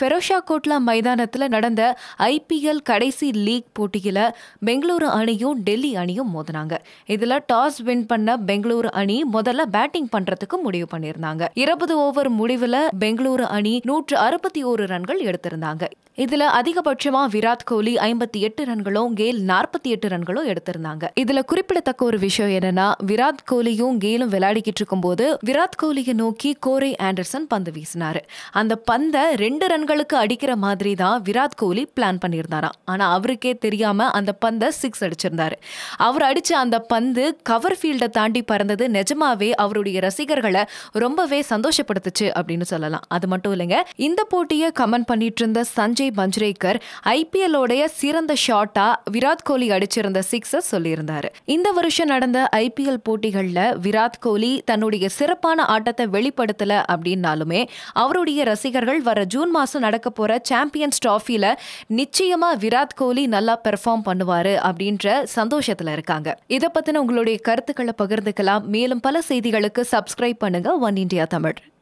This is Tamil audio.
ஃபெரோஷா கோட்லா மைதானத்தில் நடந்த ஐபிஎல் கடைசி லீக் போட்டியில் பெங்களூரு அணியும் டெல்லி அணியும் மோதினாங்க இதில் டாஸ் வின் பண்ண பெங்களூரு அணி முதல்ல பேட்டிங் பண்ணுறதுக்கு முடிவு பண்ணியிருந்தாங்க இருபது ஓவர் முடிவில் பெங்களூரு அணி நூற்று அறுபத்தி ஓரு ரன்கள் எடுத்திருந்தாங்க இதுல அதிகபட்சமா விராட் கோலி ஐம்பத்தி எட்டு ரன்களும் கேல் நாற்பத்தி எட்டு ரன்களும் எடுத்திருந்தாங்க இதுல குறிப்பிடத்தக்க ஒரு விஷயம் என்னன்னா விராட் கோலியும் கேலும் விளையாடிக்கிட்டு இருக்கும் போது விராட் கோலியை நோக்கி கோரை ஆண்டர்சன் பந்து வீசினாரு அந்த பந்தை ரெண்டு ரன்களுக்கு அடிக்கிற மாதிரி தான் விராட் கோலி பிளான் பண்ணியிருந்தாராம் ஆனா அவருக்கே தெரியாம அந்த பந்தை சிக்ஸ் அடிச்சிருந்தாரு அவர் அடிச்ச அந்த பந்து கவர் ஃபீல்டை தாண்டி பறந்தது நிஜமாவே அவருடைய ரசிகர்களை ரொம்பவே சந்தோஷப்படுத்துச்சு அப்படின்னு சொல்லலாம் அது மட்டும் இல்லைங்க இந்த போட்டியை கமெண்ட் பண்ணிட்டு இருந்த சஞ்சய் சஞ்சய் மஞ்ரேக்கர் ஐபிஎல்லோடைய சிறந்த ஷாட்டா விராட் கோலி அடிச்சிருந்த சிக்ஸை சொல்லியிருந்தார் இந்த வருஷம் நடந்த ஐபிஎல் போட்டிகளில் விராட் கோலி தன்னுடைய சிறப்பான ஆட்டத்தை வெளிப்படுத்தல அப்படின்னாலுமே அவருடைய ரசிகர்கள் வர ஜூன் மாதம் நடக்க போற சாம்பியன்ஸ் ட்ராஃபியில நிச்சயமா விராட் கோலி நல்லா பெர்ஃபார்ம் பண்ணுவாரு அப்படின்ற சந்தோஷத்துல இருக்காங்க இதை பத்தின உங்களுடைய கருத்துக்களை பகிர்ந்துக்கலாம் மேலும் பல செய்திகளுக்கு சப்ஸ்கிரைப் பண்ணுங்க ஒன் இண்டியா தமிழ்